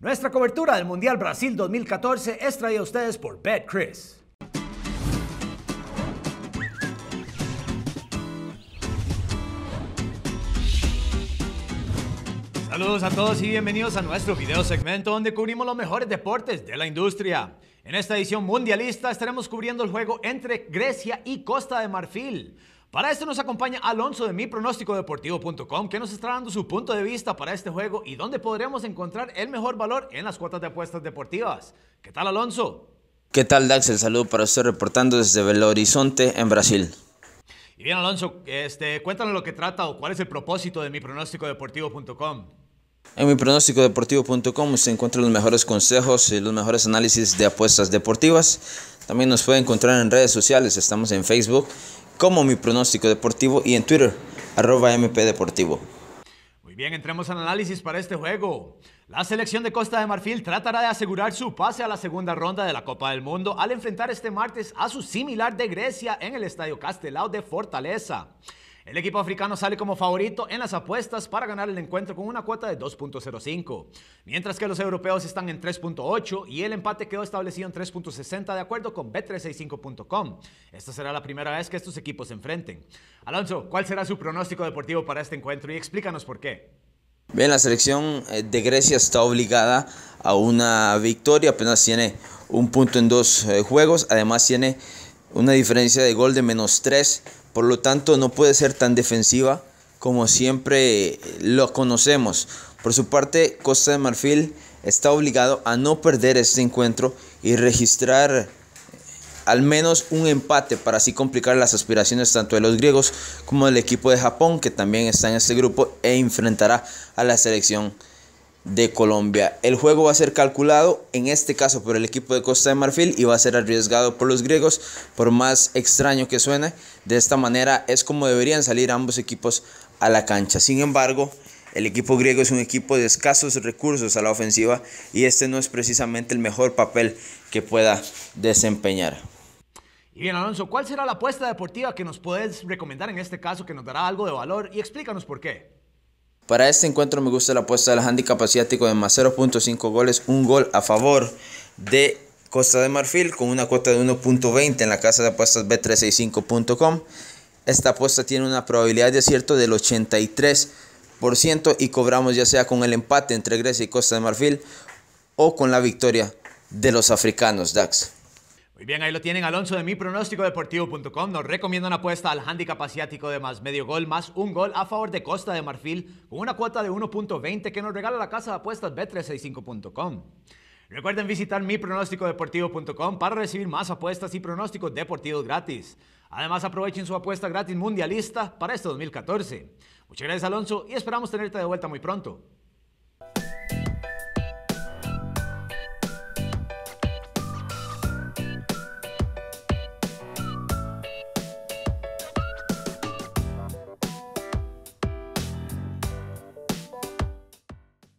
Nuestra cobertura del Mundial Brasil 2014 es traída a ustedes por Chris. Saludos a todos y bienvenidos a nuestro video segmento donde cubrimos los mejores deportes de la industria. En esta edición mundialista estaremos cubriendo el juego entre Grecia y Costa de Marfil. Para esto nos acompaña Alonso de miPronósticoDeportivo.com, que nos está dando su punto de vista para este juego y dónde podremos encontrar el mejor valor en las cuotas de apuestas deportivas. ¿Qué tal, Alonso? ¿Qué tal, Dax? El saludo para usted reportando desde Belo Horizonte, en Brasil. Y bien, Alonso, este, cuéntanos lo que trata o cuál es el propósito de miPronósticoDeportivo.com. En mi pronóstico deportivo.com se encuentran los mejores consejos y los mejores análisis de apuestas deportivas. También nos puede encontrar en redes sociales, estamos en Facebook como mi pronóstico deportivo y en Twitter, arroba Deportivo. Muy bien, entremos al análisis para este juego. La selección de Costa de Marfil tratará de asegurar su pase a la segunda ronda de la Copa del Mundo al enfrentar este martes a su similar de Grecia en el Estadio Castelao de Fortaleza. El equipo africano sale como favorito en las apuestas para ganar el encuentro con una cuota de 2.05, mientras que los europeos están en 3.8 y el empate quedó establecido en 3.60 de acuerdo con bet365.com. Esta será la primera vez que estos equipos se enfrenten. Alonso, ¿cuál será su pronóstico deportivo para este encuentro y explícanos por qué? Bien, la selección eh, de Grecia está obligada a una victoria, apenas tiene un punto en dos eh, juegos, además tiene una diferencia de gol de menos 3 por lo tanto, no puede ser tan defensiva como siempre lo conocemos. Por su parte, Costa de Marfil está obligado a no perder este encuentro y registrar al menos un empate para así complicar las aspiraciones tanto de los griegos como del equipo de Japón que también está en este grupo e enfrentará a la selección de Colombia. El juego va a ser calculado, en este caso por el equipo de Costa de Marfil, y va a ser arriesgado por los griegos, por más extraño que suene. De esta manera es como deberían salir ambos equipos a la cancha. Sin embargo, el equipo griego es un equipo de escasos recursos a la ofensiva y este no es precisamente el mejor papel que pueda desempeñar. Y bien, Alonso, ¿cuál será la apuesta deportiva que nos puedes recomendar en este caso que nos dará algo de valor y explícanos por qué? Para este encuentro me gusta la apuesta del handicap asiático de más 0.5 goles, un gol a favor de Costa de Marfil con una cuota de 1.20 en la casa de apuestas b365.com. Esta apuesta tiene una probabilidad de acierto del 83% y cobramos ya sea con el empate entre Grecia y Costa de Marfil o con la victoria de los africanos, DAX. Muy bien, ahí lo tienen Alonso de MiPronósticoDeportivo.com. Nos recomienda una apuesta al handicap asiático de más medio gol, más un gol a favor de Costa de Marfil, con una cuota de 1.20 que nos regala la casa de apuestas b 365com Recuerden visitar mipronósticodeportivo.com para recibir más apuestas y pronósticos deportivos gratis. Además, aprovechen su apuesta gratis mundialista para este 2014. Muchas gracias, Alonso, y esperamos tenerte de vuelta muy pronto.